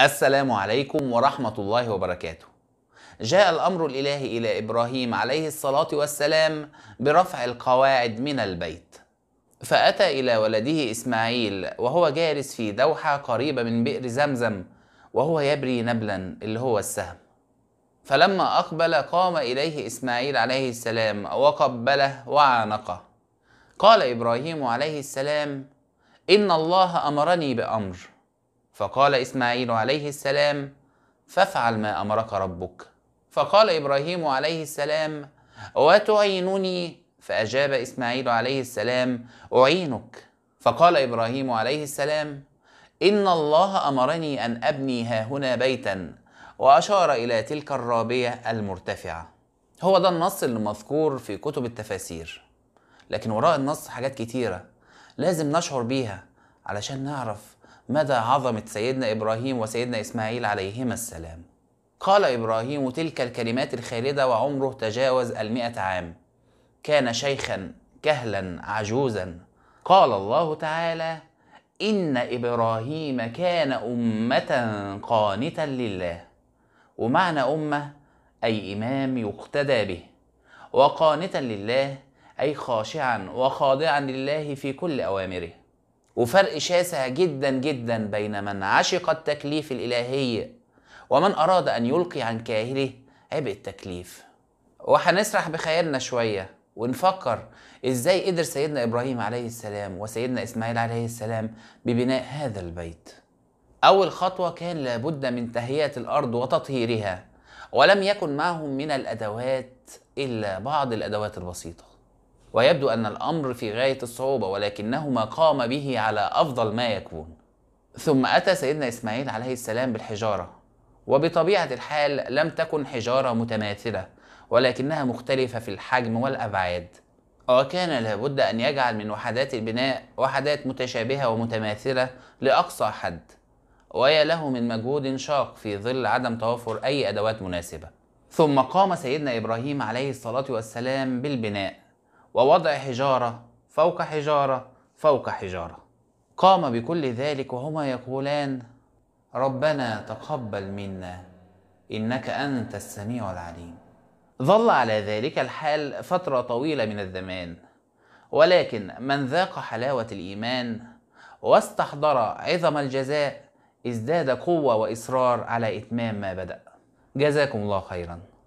السلام عليكم ورحمة الله وبركاته. جاء الأمر الإلهي إلى إبراهيم عليه الصلاة والسلام برفع القواعد من البيت. فأتى إلى ولده إسماعيل وهو جالس في دوحة قريبة من بئر زمزم وهو يبري نبلا اللي هو السهم. فلما أقبل قام إليه إسماعيل عليه السلام وقبله وعانقه. قال إبراهيم عليه السلام: إن الله أمرني بأمر فقال إسماعيل عليه السلام فافعل ما أمرك ربك فقال إبراهيم عليه السلام وتعينني فأجاب إسماعيل عليه السلام أعينك فقال إبراهيم عليه السلام إن الله أمرني أن أبني ها هنا بيتا وأشار إلى تلك الرابية المرتفعة هو ده النص اللي مذكور في كتب التفاسير لكن وراء النص حاجات كتيرة لازم نشعر بيها علشان نعرف مدى عظمة سيدنا إبراهيم وسيدنا إسماعيل عليهما السلام قال إبراهيم تلك الكلمات الخالدة وعمره تجاوز المئة عام كان شيخا كهلا عجوزا قال الله تعالى إن إبراهيم كان أمة قانتا لله ومعنى أمة أي إمام يقتدى به وقانتا لله أي خاشعا وخاضعا لله في كل أوامره وفرق شاسع جدا جدا بين من عشق التكليف الإلهي ومن أراد أن يلقي عن كاهله عبء التكليف وهنسرح بخيالنا شوية ونفكر إزاي قدر سيدنا إبراهيم عليه السلام وسيدنا إسماعيل عليه السلام ببناء هذا البيت أول خطوة كان لابد من تهيئة الأرض وتطهيرها ولم يكن معهم من الأدوات إلا بعض الأدوات البسيطة ويبدو أن الأمر في غاية الصعوبة ولكنه ما قام به على أفضل ما يكون ثم أتى سيدنا إسماعيل عليه السلام بالحجارة وبطبيعة الحال لم تكن حجارة متماثلة ولكنها مختلفة في الحجم والأبعاد وكان لابد أن يجعل من وحدات البناء وحدات متشابهة ومتماثلة لأقصى حد ويا له من مجهود شاق في ظل عدم توفر أي أدوات مناسبة ثم قام سيدنا إبراهيم عليه الصلاة والسلام بالبناء ووضع حجارة فوق حجارة فوق حجارة قام بكل ذلك وهما يقولان ربنا تقبل منا إنك أنت السميع العليم ظل على ذلك الحال فترة طويلة من الزمان ولكن من ذاق حلاوة الإيمان واستحضر عظم الجزاء ازداد قوة وإصرار على إتمام ما بدأ جزاكم الله خيراً